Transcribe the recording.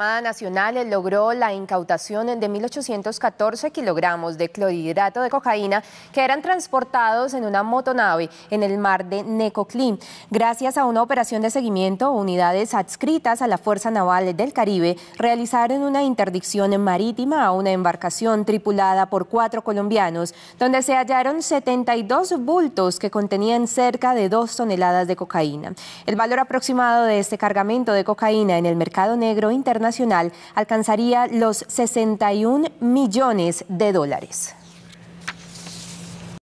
Armada Nacional logró la incautación de 1.814 kilogramos de clorhidrato de cocaína que eran transportados en una motonave en el mar de Necoclín. Gracias a una operación de seguimiento, unidades adscritas a la Fuerza Naval del Caribe realizaron una interdicción marítima a una embarcación tripulada por cuatro colombianos, donde se hallaron 72 bultos que contenían cerca de dos toneladas de cocaína. El valor aproximado de este cargamento de cocaína en el mercado negro internacional alcanzaría los 61 millones de dólares.